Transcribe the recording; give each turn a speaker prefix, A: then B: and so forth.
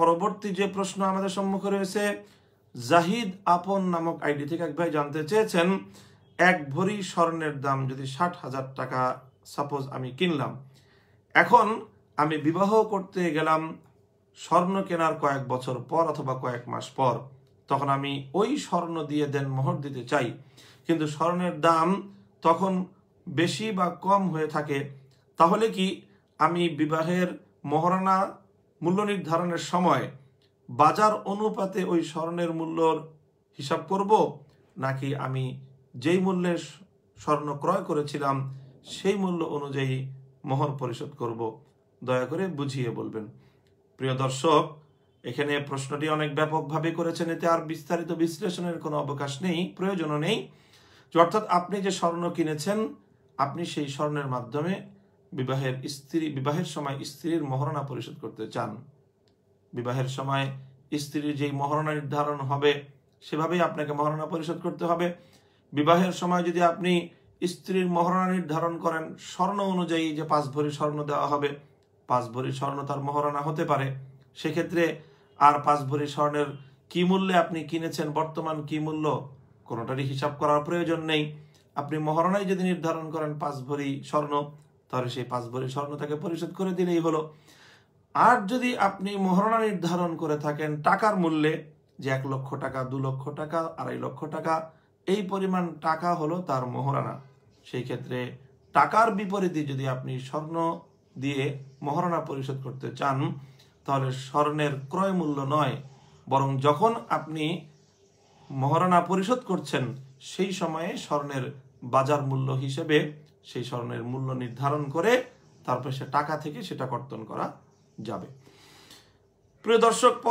A: পরবর্তী যে প্রশ্ন আমাদের সম্মুখে রয়েছে জাহিদ আপন নামক আইডি থেকে এক ভাই জানতে চেয়েছেন এক ভরি স্বর্ণের দাম যদি ষাট হাজার টাকা সাপোজ আমি কিনলাম এখন আমি বিবাহ করতে গেলাম স্বর্ণ কেনার কয়েক বছর পর অথবা কয়েক মাস পর তখন আমি ওই স্বর্ণ দিয়ে দেন মোহর দিতে চাই কিন্তু স্বর্ণের দাম তখন বেশি বা কম হয়ে থাকে তাহলে কি আমি বিবাহের মহরানা মূল্য নির্ধারণের সময় বাজার অনুপাতে ওই স্বর্ণের মূল্যর হিসাব করব নাকি আমি যেই মূল্যে স্বর্ণ ক্রয় করেছিলাম সেই মূল্য অনুযায়ী মোহর পরিশোধ করব দয়া করে বুঝিয়ে বলবেন প্রিয় দর্শক এখানে প্রশ্নটি অনেক ব্যাপকভাবে করেছেন এতে আর বিস্তারিত বিশ্লেষণের কোনো অবকাশ নেই প্রয়োজনও নেই অর্থাৎ আপনি যে স্বর্ণ কিনেছেন আপনি সেই স্বর্ণের মাধ্যমে বিবাহের স্ত্রী বিবাহের সময় স্ত্রীর মহরণা পরিশোধ করতে চান বিবাহের সময় স্ত্রীর যেই মহরণা নির্ধারণ হবে সেভাবেই আপনাকে মহরণা পরিশোধ করতে হবে বিবাহের সময় যদি আপনি স্ত্রীর মহরণা নির্ধারণ করেন স্বর্ণ অনুযায়ী যে পাঁচ ভরি স্বর্ণ দেওয়া হবে পাঁচ ভরি স্বর্ণ তার মহরণা হতে পারে সেক্ষেত্রে আর পাঁচ ভরি স্বর্ণের কি মূল্যে আপনি কিনেছেন বর্তমান কি মূল্য কোনোটারই হিসাব করার প্রয়োজন নেই আপনি মহরণাই যদি নির্ধারণ করেন পাঁচ ভরি স্বর্ণ তাহলে সেই পাঁচ ভরি স্বর্ণ তাকে পরিশোধ করে দিলেই হলো আর যদি আপনি মহারণা নির্ধারণ করে থাকেন টাকার মূল্যে যে এক লক্ষ টাকা দু লক্ষ টাকা আড়াই লক্ষ টাকা এই পরিমাণ টাকা হলো তার মহারণা সেই ক্ষেত্রে টাকার বিপরীতে যদি আপনি স্বর্ণ দিয়ে মহারণা পরিশোধ করতে চান তাহলে স্বর্ণের ক্রয় মূল্য নয় বরং যখন আপনি মহারণা পরিশোধ করছেন সেই সময়ে স্বর্ণের বাজার মূল্য হিসেবে সেই স্বর্ণের মূল্য নির্ধারণ করে তারপর সে টাকা থেকে সেটা কর্তন করা যাবে প্রিয় দর্শক